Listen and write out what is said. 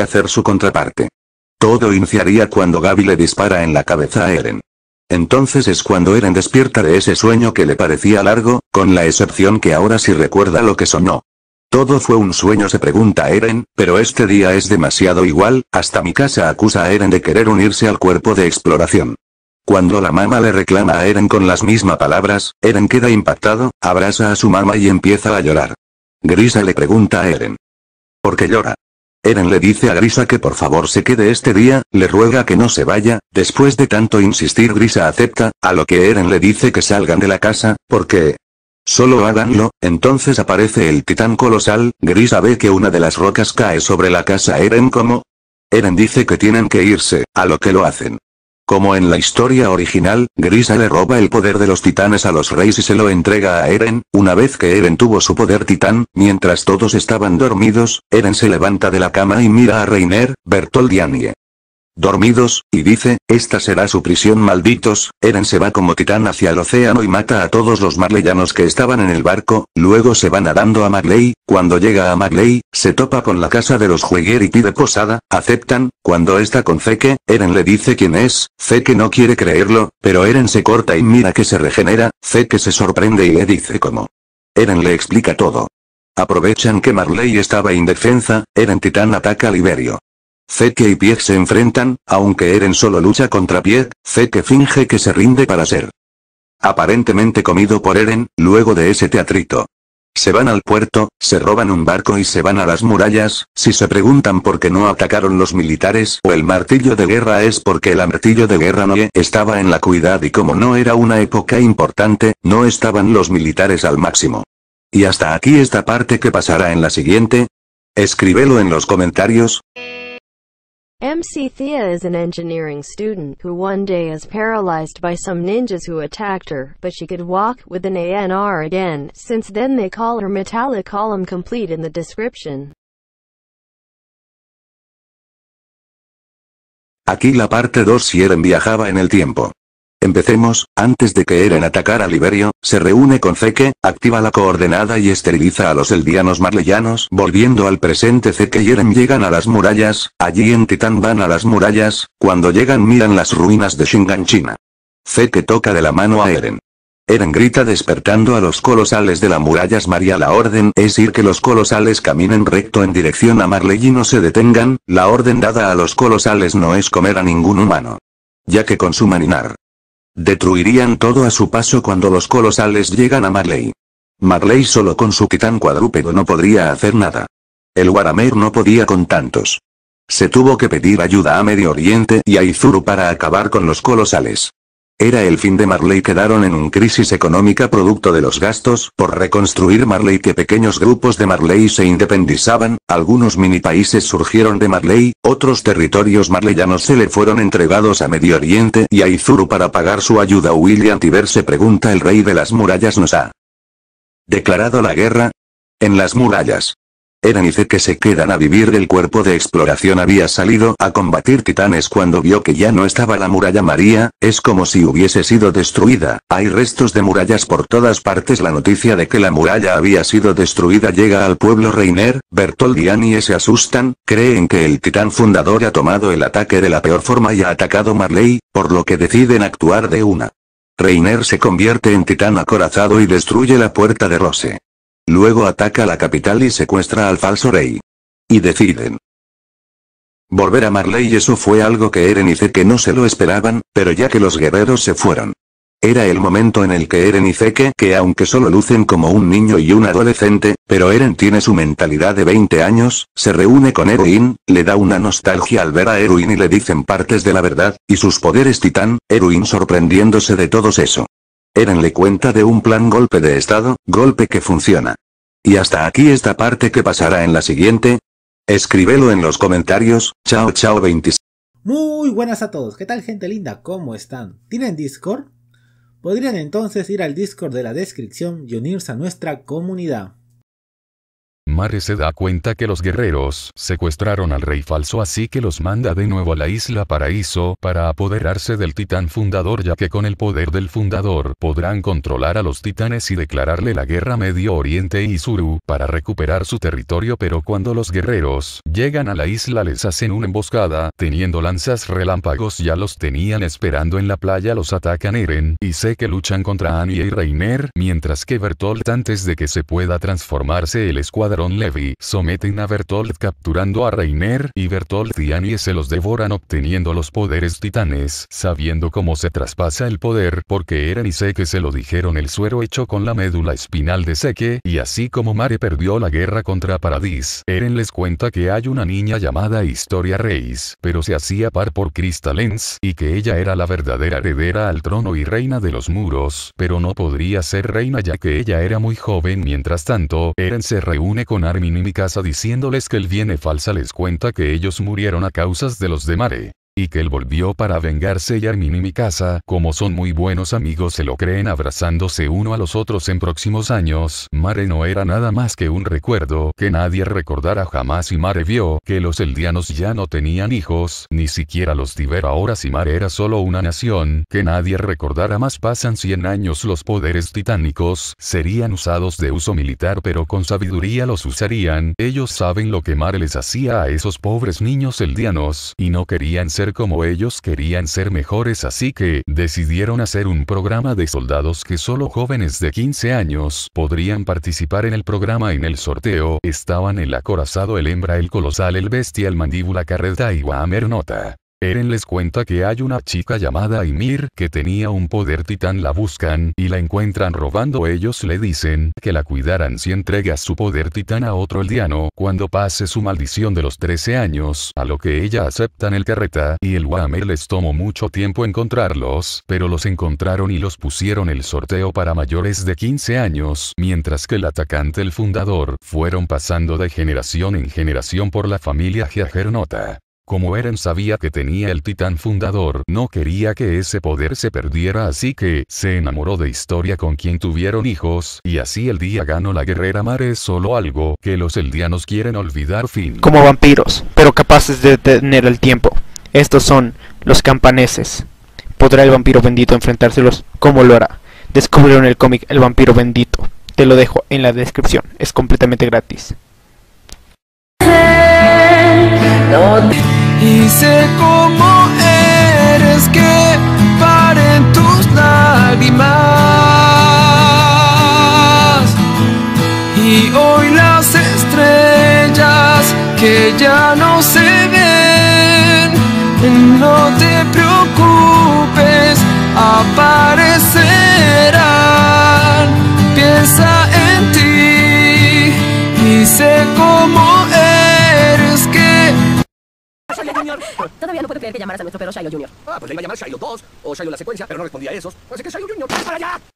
hacer su contraparte. Todo iniciaría cuando Gaby le dispara en la cabeza a Eren. Entonces es cuando Eren despierta de ese sueño que le parecía largo, con la excepción que ahora sí recuerda lo que soñó. Todo fue un sueño se pregunta Eren, pero este día es demasiado igual, hasta mi casa acusa a Eren de querer unirse al cuerpo de exploración. Cuando la mamá le reclama a Eren con las mismas palabras, Eren queda impactado, abraza a su mamá y empieza a llorar. Grisa le pregunta a Eren. ¿Por qué llora? Eren le dice a Grisa que por favor se quede este día, le ruega que no se vaya, después de tanto insistir Grisa acepta, a lo que Eren le dice que salgan de la casa, porque... Solo háganlo, entonces aparece el titán colosal, Grisa ve que una de las rocas cae sobre la casa Eren como... Eren dice que tienen que irse, a lo que lo hacen. Como en la historia original, Grisa le roba el poder de los titanes a los reyes y se lo entrega a Eren, una vez que Eren tuvo su poder titán, mientras todos estaban dormidos, Eren se levanta de la cama y mira a Reiner, Bertoldianie dormidos, y dice, esta será su prisión malditos, Eren se va como titán hacia el océano y mata a todos los marleyanos que estaban en el barco, luego se va nadando a Marley, cuando llega a Marley, se topa con la casa de los Jueguer y pide posada, aceptan, cuando está con Zeke, Eren le dice quién es, Zeke no quiere creerlo, pero Eren se corta y mira que se regenera, Zeke se sorprende y le dice cómo. Eren le explica todo. Aprovechan que Marley estaba indefensa, Eren Titán ataca a Liberio. Zeke y Pieck se enfrentan, aunque Eren solo lucha contra Pieck, Zeke finge que se rinde para ser aparentemente comido por Eren, luego de ese teatrito. Se van al puerto, se roban un barco y se van a las murallas, si se preguntan por qué no atacaron los militares o el martillo de guerra es porque el martillo de guerra no estaba en la cuidad y como no era una época importante, no estaban los militares al máximo. Y hasta aquí esta parte que pasará en la siguiente. Escríbelo en los comentarios. MC Thea is an engineering student who one day is paralyzed by some ninjas who attacked her, but she could walk with an ANR again, since then they call her metallic column complete in the description. Aquí la parte 2 si Eren viajaba en el tiempo. Empecemos, antes de que Eren atacar a Liberio, se reúne con Zeke, activa la coordenada y esteriliza a los eldianos marleyanos. Volviendo al presente Zeke y Eren llegan a las murallas, allí en Titán van a las murallas, cuando llegan miran las ruinas de Shingan China. Zeke toca de la mano a Eren. Eren grita despertando a los colosales de las murallas María la orden es ir que los colosales caminen recto en dirección a Marley y no se detengan, la orden dada a los colosales no es comer a ningún humano. Ya que su inar. Detruirían todo a su paso cuando los colosales llegan a Marley. Marley solo con su titán cuadrúpedo no podría hacer nada. El waramer no podía con tantos. Se tuvo que pedir ayuda a Medio Oriente y a Izuru para acabar con los colosales. Era el fin de Marley quedaron en un crisis económica producto de los gastos por reconstruir Marley que pequeños grupos de Marley se independizaban, algunos mini países surgieron de Marley, otros territorios marleyanos se le fueron entregados a Medio Oriente y a Izuru para pagar su ayuda William Tiber se pregunta el rey de las murallas nos ha declarado la guerra en las murallas. Eran y que se quedan a vivir el cuerpo de exploración había salido a combatir titanes cuando vio que ya no estaba la muralla María, es como si hubiese sido destruida, hay restos de murallas por todas partes la noticia de que la muralla había sido destruida llega al pueblo Reiner, Bertold y Annie se asustan, creen que el titán fundador ha tomado el ataque de la peor forma y ha atacado Marley, por lo que deciden actuar de una. Reiner se convierte en titán acorazado y destruye la puerta de Rose. Luego ataca la capital y secuestra al falso rey. Y deciden volver a Marley. y Eso fue algo que Eren y Zeke no se lo esperaban, pero ya que los guerreros se fueron. Era el momento en el que Eren y Zeke, que aunque solo lucen como un niño y un adolescente, pero Eren tiene su mentalidad de 20 años, se reúne con Eruin, le da una nostalgia al ver a Erwin y le dicen partes de la verdad, y sus poderes titán, Erwin sorprendiéndose de todos eso. Éranle cuenta de un plan golpe de estado, golpe que funciona. Y hasta aquí esta parte que pasará en la siguiente. Escríbelo en los comentarios, chao chao 26. Muy buenas a todos, ¿qué tal gente linda? ¿Cómo están? ¿Tienen Discord? Podrían entonces ir al Discord de la descripción y unirse a nuestra comunidad. Mare se da cuenta que los guerreros secuestraron al rey falso así que los manda de nuevo a la isla paraíso para apoderarse del titán fundador ya que con el poder del fundador podrán controlar a los titanes y declararle la guerra a Medio Oriente y Suru para recuperar su territorio pero cuando los guerreros llegan a la isla les hacen una emboscada teniendo lanzas relámpagos ya los tenían esperando en la playa los atacan Eren y sé que luchan contra Annie y Reiner mientras que Bertolt antes de que se pueda transformarse el escuadrón Levy Levi someten a Bertolt capturando a Reiner y Bertolt y Annie se los devoran obteniendo los poderes titanes, sabiendo cómo se traspasa el poder porque Eren y Seke se lo dijeron el suero hecho con la médula espinal de Seke y así como Mare perdió la guerra contra Paradis, Eren les cuenta que hay una niña llamada Historia Reis, pero se hacía par por Crystalens y que ella era la verdadera heredera al trono y reina de los muros, pero no podría ser reina ya que ella era muy joven mientras tanto, Eren se reúne con con Armin y casa diciéndoles que el viene falsa les cuenta que ellos murieron a causas de los de Mare y que él volvió para vengarse y Armin y mi casa, como son muy buenos amigos se lo creen abrazándose uno a los otros en próximos años, Mare no era nada más que un recuerdo que nadie recordara jamás y Mare vio que los eldianos ya no tenían hijos, ni siquiera los Tiber ahora si Mare era solo una nación, que nadie recordara más pasan 100 años los poderes titánicos, serían usados de uso militar pero con sabiduría los usarían, ellos saben lo que Mare les hacía a esos pobres niños eldianos, y no querían ser como ellos querían ser mejores así que decidieron hacer un programa de soldados que solo jóvenes de 15 años podrían participar en el programa en el sorteo estaban el acorazado el hembra el colosal el bestia el mandíbula carreta y wahmer nota. Eren eh, les cuenta que hay una chica llamada Ymir que tenía un poder titán la buscan y la encuentran robando ellos le dicen que la cuidaran si entrega su poder titán a otro eldiano cuando pase su maldición de los 13 años a lo que ella aceptan el carreta y el Whammer les tomó mucho tiempo encontrarlos pero los encontraron y los pusieron el sorteo para mayores de 15 años mientras que el atacante el fundador fueron pasando de generación en generación por la familia Giagernota. Como Eren sabía que tenía el titán fundador, no quería que ese poder se perdiera así que se enamoró de Historia con quien tuvieron hijos, y así el día ganó la guerrera mar es solo algo que los eldianos quieren olvidar fin. Como vampiros, pero capaces de detener el tiempo. Estos son los campaneses. ¿Podrá el vampiro bendito enfrentárselos? ¿Cómo lo hará? Descubrieron el cómic El vampiro bendito. Te lo dejo en la descripción, es completamente gratis y sé cómo eres que paren tus lágrimas y hoy las estrellas que ya no se ven no te preocupes aparecen Todavía no puedo creer que llamaras a nuestro perro Shiloh Jr. Ah, pues le iba a llamar Shiloh 2 o Shiloh la secuencia, pero no respondía a esos. Así que Shiloh Jr., ¡para allá!